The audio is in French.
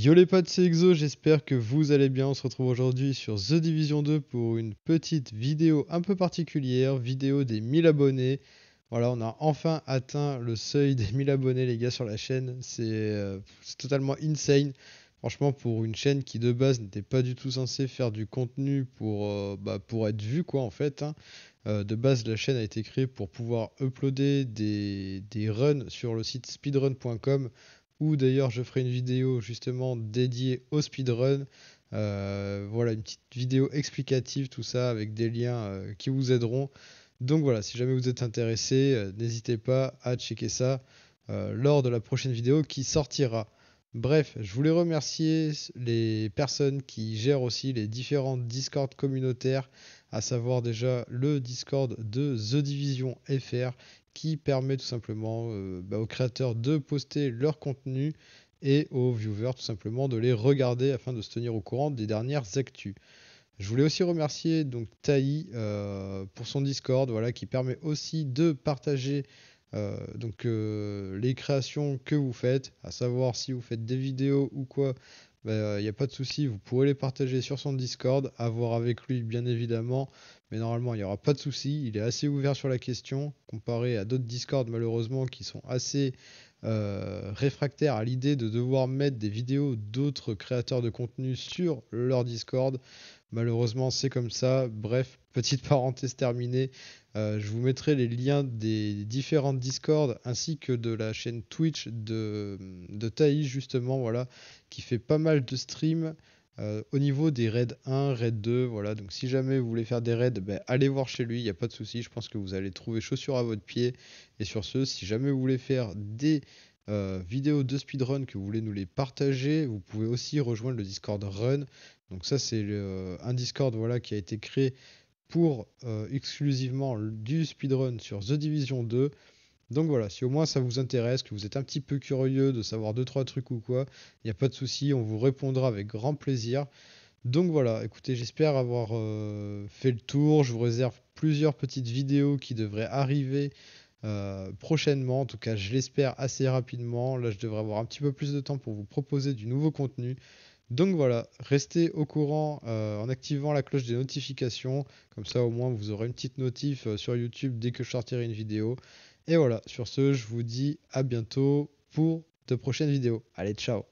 Yo les potes, c'est Exo, j'espère que vous allez bien. On se retrouve aujourd'hui sur The Division 2 pour une petite vidéo un peu particulière, vidéo des 1000 abonnés. Voilà, on a enfin atteint le seuil des 1000 abonnés les gars sur la chaîne. Euh, c'est totalement insane. Franchement, pour une chaîne qui de base n'était pas du tout censée faire du contenu pour, euh, bah, pour être vue, quoi, en fait. Hein. Euh, de base, la chaîne a été créée pour pouvoir uploader des, des runs sur le site speedrun.com ou d'ailleurs je ferai une vidéo justement dédiée au speedrun. Euh, voilà une petite vidéo explicative, tout ça avec des liens euh, qui vous aideront. Donc voilà, si jamais vous êtes intéressé, euh, n'hésitez pas à checker ça lors de la prochaine vidéo qui sortira. Bref, je voulais remercier les personnes qui gèrent aussi les différentes Discord communautaires, à savoir déjà le Discord de The Division FR qui permet tout simplement euh, bah, aux créateurs de poster leur contenu et aux viewers tout simplement de les regarder afin de se tenir au courant des dernières actus. Je voulais aussi remercier donc Taï euh, pour son Discord, voilà, qui permet aussi de partager euh, donc euh, les créations que vous faites, à savoir si vous faites des vidéos ou quoi, il ben, n'y euh, a pas de souci, vous pourrez les partager sur son Discord, avoir avec lui bien évidemment, mais normalement il n'y aura pas de souci, il est assez ouvert sur la question, comparé à d'autres Discord malheureusement qui sont assez euh, réfractaire réfractaires à l'idée de devoir mettre des vidéos d'autres créateurs de contenu sur leur Discord. Malheureusement, c'est comme ça. Bref, petite parenthèse terminée. Euh, je vous mettrai les liens des différentes Discord ainsi que de la chaîne Twitch de, de Taï, justement, voilà, qui fait pas mal de streams. Euh, au niveau des raids 1, raid 2, voilà, donc si jamais vous voulez faire des raids, ben, allez voir chez lui, il n'y a pas de souci, je pense que vous allez trouver chaussures à votre pied. Et sur ce, si jamais vous voulez faire des euh, vidéos de speedrun que vous voulez nous les partager, vous pouvez aussi rejoindre le Discord Run. Donc ça c'est euh, un Discord voilà, qui a été créé pour exclusivement du speedrun sur The Division 2. Donc voilà, si au moins ça vous intéresse, que vous êtes un petit peu curieux de savoir deux trois trucs ou quoi, il n'y a pas de souci, on vous répondra avec grand plaisir. Donc voilà, écoutez, j'espère avoir euh, fait le tour. Je vous réserve plusieurs petites vidéos qui devraient arriver euh, prochainement. En tout cas, je l'espère assez rapidement. Là, je devrais avoir un petit peu plus de temps pour vous proposer du nouveau contenu. Donc voilà, restez au courant euh, en activant la cloche des notifications. Comme ça, au moins, vous aurez une petite notif sur YouTube dès que je sortirai une vidéo. Et voilà, sur ce, je vous dis à bientôt pour de prochaines vidéos. Allez, ciao